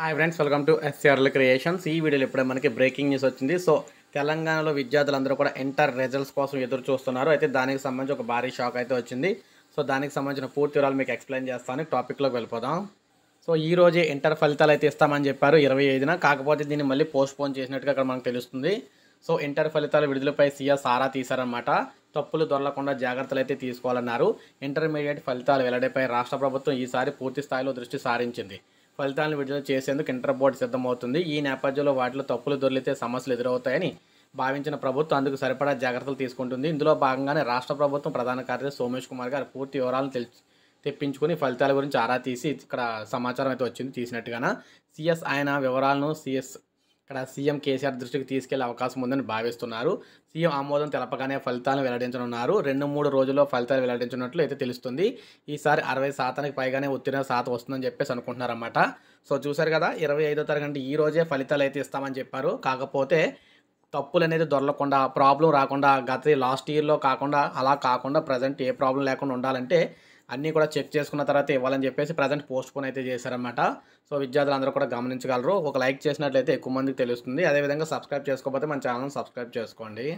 hi friends welcome to SRL creations ఈ వీడియోలో ఇప్పుడే మనకి బ్రేకింగ్ న్యూస్ వచ్చింది సో తెలంగాణలో విద్యార్థులందరూ కూడా ఇంటర్ రిజల్ట్స్ కోసం ఎదురు చూస్తున్నారు అయితే దానికి సంబంధించి ఒక భారీ షాక్ అయితే వచ్చింది సో దానికి సంబంధించిన పూర్తి వివరాలు మీకు ఎక్స్ప్లెయిన్ చేస్తాను టాపిక్లోకి వెళ్ళిపోదాం సో ఈ రోజే ఇంటర్ ఫలితాలు అయితే ఇస్తామని చెప్పారు ఇరవై ఐదున కాకపోతే దీన్ని మళ్ళీ పోస్ట్పోన్ చేసినట్టుగా అక్కడ మనకు తెలుస్తుంది సో ఇంటర్ ఫలితాలు విడుదలపై సీఎస్ ఆరా తీశారనమాట తప్పులు దొరలకుండా జాగ్రత్తలు అయితే తీసుకోవాలన్నారు ఇంటర్మీడియట్ ఫలితాలు వెల్లడిపై రాష్ట్ర ప్రభుత్వం ఈసారి పూర్తి స్థాయిలో దృష్టి సారించింది ఫలితాలను విడుదల చేసేందుకు ఇంటర్ బోర్డు సిద్ధమవుతుంది ఈ నేపథ్యంలో వాటిలో తప్పులు దొరికితే సమస్యలు ఎదురవుతాయని భావించిన ప్రభుత్వం అందుకు సరిపడా జాగ్రత్తలు తీసుకుంటుంది ఇందులో భాగంగానే రాష్ట్ర ప్రభుత్వం ప్రధాన కార్యదర్శి సోమేష్ కుమార్ గారు పూర్తి వివరాలను తెలిసి తెప్పించుకుని ఫలితాల గురించి ఆరా తీసి ఇక్కడ సమాచారం అయితే వచ్చింది తీసినట్టుగాన సిఎస్ ఆయన వివరాలను సిఎస్ ఇక్కడ సీఎం కేసీఆర్ దృష్టికి తీసుకెళ్లే అవకాశం ఉందని భావిస్తున్నారు సీఎం ఆమోదం తెలపగానే ఫలితాలను వెల్లడించనున్నారు రెండు మూడు రోజుల్లో ఫలితాలు వెల్లడించినట్లు అయితే తెలుస్తుంది ఈసారి అరవై శాతానికి పైగానే ఉత్తీర్ణ శాతం వస్తుందని చెప్పేసి అనుకుంటున్నారన్నమాట సో చూసారు కదా ఇరవై ఐదో తరగతి ఈ రోజే ఫలితాలు అయితే ఇస్తామని చెప్పారు కాకపోతే తప్పులు అనేది దొరలకుండా ప్రాబ్లం రాకుండా గత లాస్ట్ ఇయర్లో కాకుండా అలా కాకుండా ప్రజెంట్ ఏ ప్రాబ్లం లేకుండా ఉండాలంటే అన్నీ కూడా చెక్ చేసుకున్న తర్వాత ఇవ్వాలని చెప్పేసి ప్రజెంట్ పోస్ట్ పోన్ అయితే చేశారనమాట సో విద్యార్థులందరూ కూడా గమనించగలరు ఒక లైక్ చేసినట్లయితే ఎక్కువ మందికి తెలుస్తుంది అదేవిధంగా సబ్స్క్రైబ్ చేసుకోకపోతే మన ఛానల్ సబ్స్క్రైబ్ చేసుకోండి